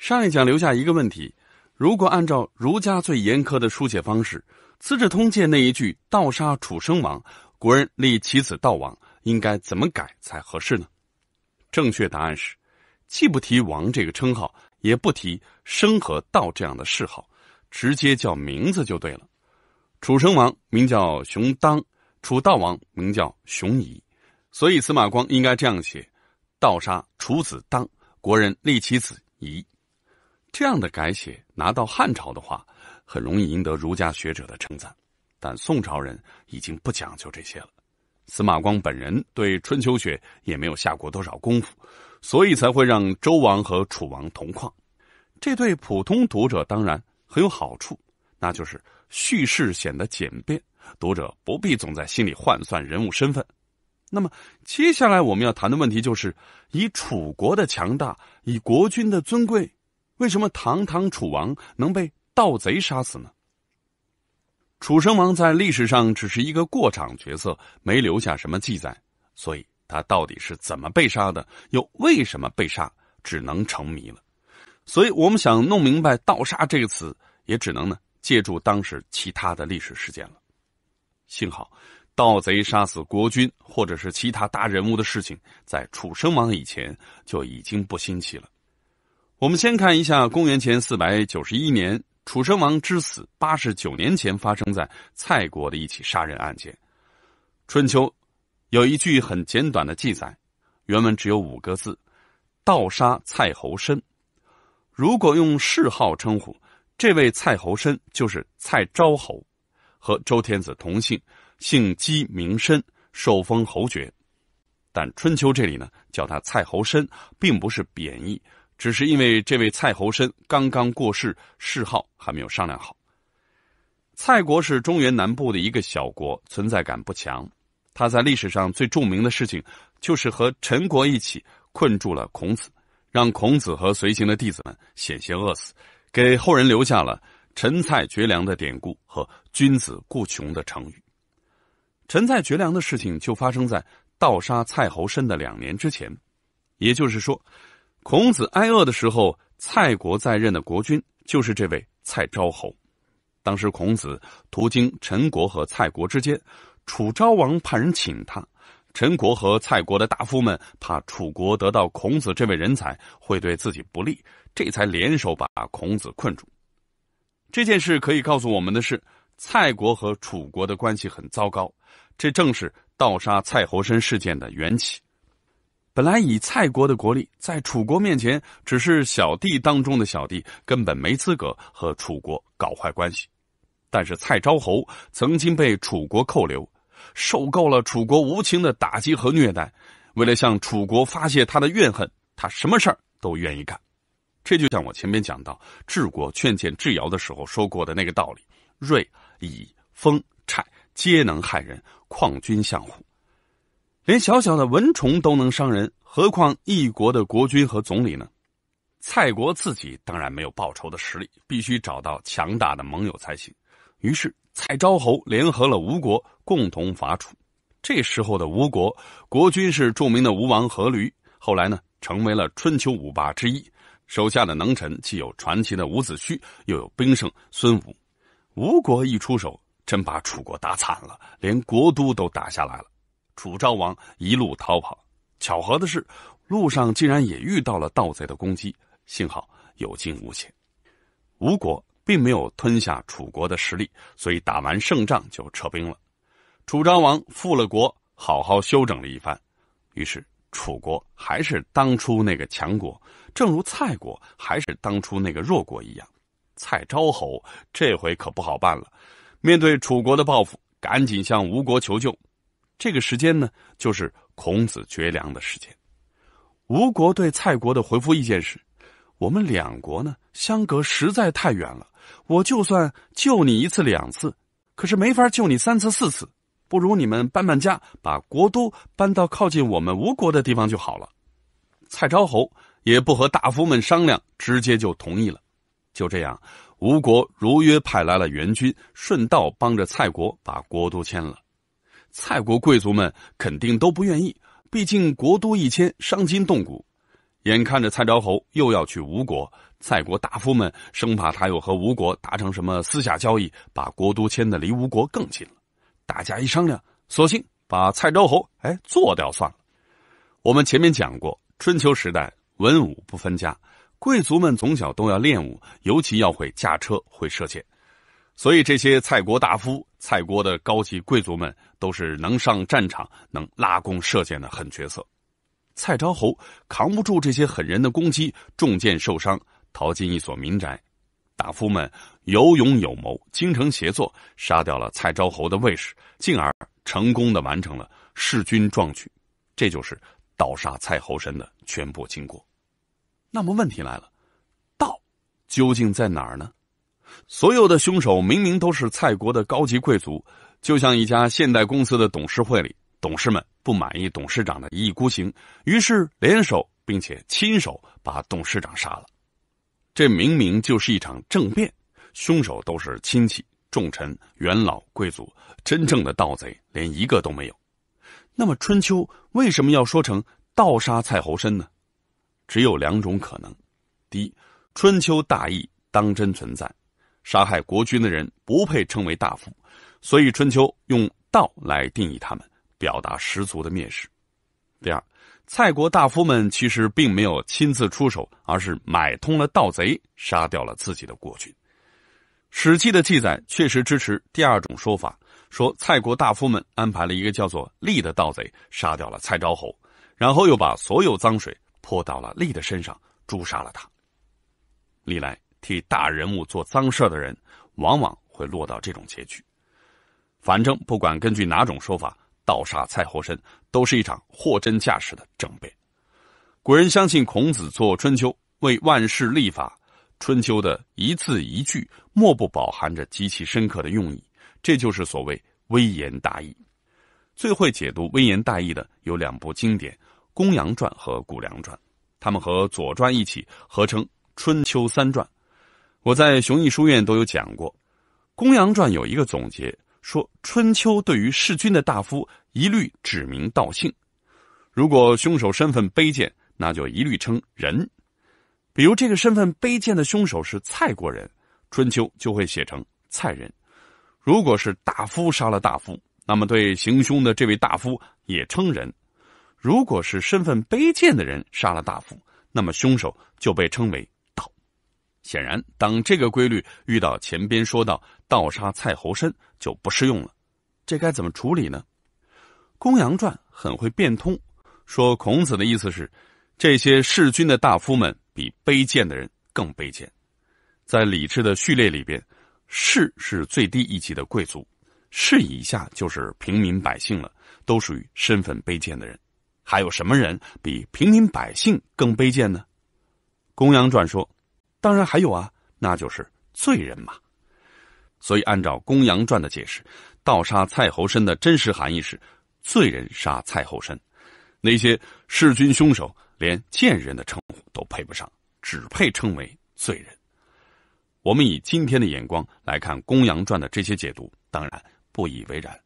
上一讲留下一个问题：如果按照儒家最严苛的书写方式，《资治通鉴》那一句“盗杀楚生王，国人立其子悼王”，应该怎么改才合适呢？正确答案是：既不提“王”这个称号，也不提“生”和“道这样的谥号，直接叫名字就对了。楚生王名叫熊当，楚悼王名叫熊仪，所以司马光应该这样写：“盗杀楚子当，国人立其子仪。”这样的改写拿到汉朝的话，很容易赢得儒家学者的称赞，但宋朝人已经不讲究这些了。司马光本人对《春秋》学也没有下过多少功夫，所以才会让周王和楚王同框。这对普通读者当然很有好处，那就是叙事显得简便，读者不必总在心里换算人物身份。那么接下来我们要谈的问题就是：以楚国的强大，以国君的尊贵。为什么堂堂楚王能被盗贼杀死呢？楚声王在历史上只是一个过场角色，没留下什么记载，所以他到底是怎么被杀的，又为什么被杀，只能成谜了。所以我们想弄明白“盗杀”这个词，也只能呢借助当时其他的历史事件了。幸好，盗贼杀死国君或者是其他大人物的事情，在楚声王以前就已经不新奇了。我们先看一下公元前四百九十一年楚成王之死八十九年前发生在蔡国的一起杀人案件，《春秋》有一句很简短的记载，原文只有五个字：“盗杀蔡侯申。”如果用谥号称呼，这位蔡侯申就是蔡昭侯，和周天子同姓，姓姬名申，受封侯爵。但《春秋》这里呢，叫他蔡侯申，并不是贬义。只是因为这位蔡侯申刚刚过世，谥号还没有商量好。蔡国是中原南部的一个小国，存在感不强。他在历史上最著名的事情，就是和陈国一起困住了孔子，让孔子和随行的弟子们险些饿死，给后人留下了“陈蔡绝粮”的典故和“君子固穷”的成语。陈蔡绝粮的事情就发生在盗杀蔡侯申的两年之前，也就是说。孔子挨饿的时候，蔡国在任的国君就是这位蔡昭侯。当时孔子途经陈国和蔡国之间，楚昭王派人请他。陈国和蔡国的大夫们怕楚国得到孔子这位人才会对自己不利，这才联手把孔子困住。这件事可以告诉我们的是，蔡国和楚国的关系很糟糕，这正是盗杀蔡侯申事件的缘起。本来以蔡国的国力，在楚国面前只是小弟当中的小弟，根本没资格和楚国搞坏关系。但是蔡昭侯曾经被楚国扣留，受够了楚国无情的打击和虐待，为了向楚国发泄他的怨恨，他什么事儿都愿意干。这就像我前面讲到治国劝谏智尧的时候说过的那个道理：锐、以、风、虿皆能害人，况君相乎？连小小的蚊虫都能伤人，何况一国的国君和总理呢？蔡国自己当然没有报仇的实力，必须找到强大的盟友才行。于是蔡昭侯联合了吴国，共同伐楚。这时候的吴国国君是著名的吴王阖闾，后来呢成为了春秋五霸之一，手下的能臣既有传奇的伍子胥，又有兵圣孙武。吴国一出手，真把楚国打惨了，连国都都打下来了。楚昭王一路逃跑，巧合的是，路上竟然也遇到了盗贼的攻击，幸好有惊无险。吴国并没有吞下楚国的实力，所以打完胜仗就撤兵了。楚昭王复了国，好好休整了一番，于是楚国还是当初那个强国，正如蔡国还是当初那个弱国一样。蔡昭侯这回可不好办了，面对楚国的报复，赶紧向吴国求救。这个时间呢，就是孔子绝粮的时间。吴国对蔡国的回复意见是：我们两国呢，相隔实在太远了，我就算救你一次两次，可是没法救你三次四次。不如你们搬搬家，把国都搬到靠近我们吴国的地方就好了。蔡昭侯也不和大夫们商量，直接就同意了。就这样，吴国如约派来了援军，顺道帮着蔡国把国都迁了。蔡国贵族们肯定都不愿意，毕竟国都一迁，伤筋动骨。眼看着蔡昭侯又要去吴国，蔡国大夫们生怕他又和吴国达成什么私下交易，把国都迁的离吴国更近了。大家一商量，索性把蔡昭侯哎做掉算了。我们前面讲过，春秋时代文武不分家，贵族们从小都要练武，尤其要会驾车，会射箭。所以这些蔡国大夫、蔡国的高级贵族们都是能上战场、能拉弓射箭的狠角色。蔡昭侯扛不住这些狠人的攻击，中箭受伤，逃进一所民宅。大夫们有勇有谋，精诚协作，杀掉了蔡昭侯的卫士，进而成功的完成了弑君壮举。这就是盗杀蔡侯身的全部经过。那么问题来了，道究竟在哪儿呢？所有的凶手明明都是蔡国的高级贵族，就像一家现代公司的董事会里，董事们不满意董事长的一意孤行，于是联手并且亲手把董事长杀了。这明明就是一场政变，凶手都是亲戚、重臣、元老、贵族，真正的盗贼连一个都没有。那么《春秋》为什么要说成盗杀蔡侯申呢？只有两种可能：第一，《春秋》大义当真存在。杀害国君的人不配称为大夫，所以《春秋》用“道来定义他们，表达十足的蔑视。第二，蔡国大夫们其实并没有亲自出手，而是买通了盗贼，杀掉了自己的国君。《史记》的记载确实支持第二种说法，说蔡国大夫们安排了一个叫做利的盗贼杀掉了蔡昭侯，然后又把所有脏水泼到了利的身上，诛杀了他。历来。替大人物做脏事的人，往往会落到这种结局。反正不管根据哪种说法，盗杀蔡侯珅都是一场货真价实的整备。古人相信孔子作《春秋》，为万世立法，《春秋》的一字一句，莫不饱含着极其深刻的用意，这就是所谓“微言大义”。最会解读“微言大义”的有两部经典，《公羊传》和《谷梁传》，他们和《左传》一起合称《春秋三传》。我在雄毅书院都有讲过，《公羊传》有一个总结，说春秋对于弑君的大夫一律指名道姓。如果凶手身份卑贱，那就一律称人。比如这个身份卑贱的凶手是蔡国人，春秋就会写成蔡人。如果是大夫杀了大夫，那么对行凶的这位大夫也称人。如果是身份卑贱的人杀了大夫，那么凶手就被称为。显然，当这个规律遇到前边说到盗杀蔡侯申就不适用了，这该怎么处理呢？《公羊传》很会变通，说孔子的意思是，这些弑君的大夫们比卑贱的人更卑贱。在礼制的序列里边，士是最低一级的贵族，士以下就是平民百姓了，都属于身份卑贱的人。还有什么人比平民百姓更卑贱呢？《公羊传》说。当然还有啊，那就是罪人嘛。所以按照《公羊传》的解释，盗杀蔡侯申的真实含义是罪人杀蔡侯申，那些弑君凶手连贱人的称呼都配不上，只配称为罪人。我们以今天的眼光来看《公羊传》的这些解读，当然不以为然。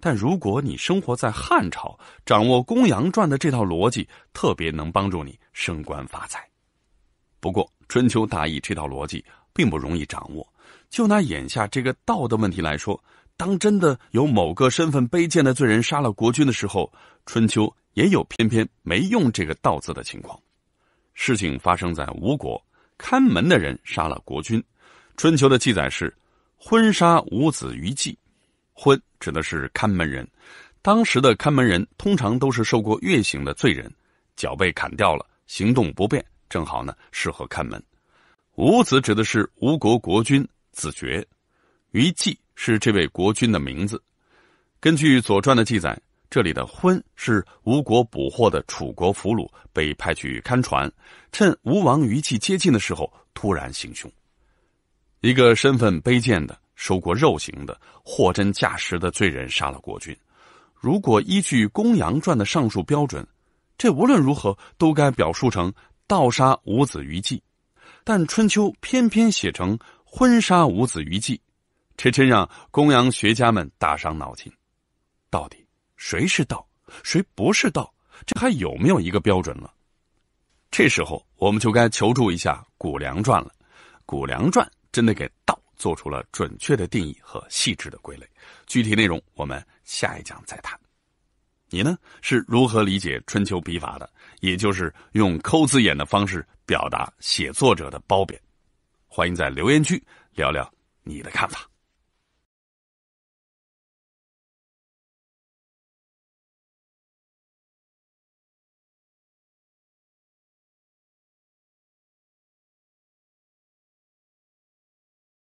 但如果你生活在汉朝，掌握《公羊传》的这套逻辑，特别能帮助你升官发财。不过，《春秋》大义这套逻辑并不容易掌握。就拿眼下这个“道”的问题来说，当真的有某个身份卑贱的罪人杀了国君的时候，《春秋》也有偏偏没用这个“道”字的情况。事情发生在吴国，看门的人杀了国君，《春秋》的记载是“婚杀吴子于季”。“婚指的是看门人，当时的看门人通常都是受过月刑的罪人，脚被砍掉了，行动不便。正好呢，适合看门。吴子指的是吴国国君子爵，于季是这位国君的名字。根据《左传》的记载，这里的昏是吴国捕获的楚国俘虏被派去看船，趁吴王余祭接近的时候突然行凶。一个身份卑贱的、受过肉刑的、货真价实的罪人杀了国君。如果依据《公羊传》的上述标准，这无论如何都该表述成。盗杀五子于季，但春秋偏偏写成婚杀五子于季，这真让公羊学家们大伤脑筋。到底谁是盗，谁不是盗？这还有没有一个标准了？这时候我们就该求助一下《谷梁传》了，《谷梁传》真的给“盗”做出了准确的定义和细致的归类。具体内容我们下一讲再谈。你呢是如何理解春秋笔法的？也就是用抠字眼的方式表达写作者的褒贬，欢迎在留言区聊聊你的看法。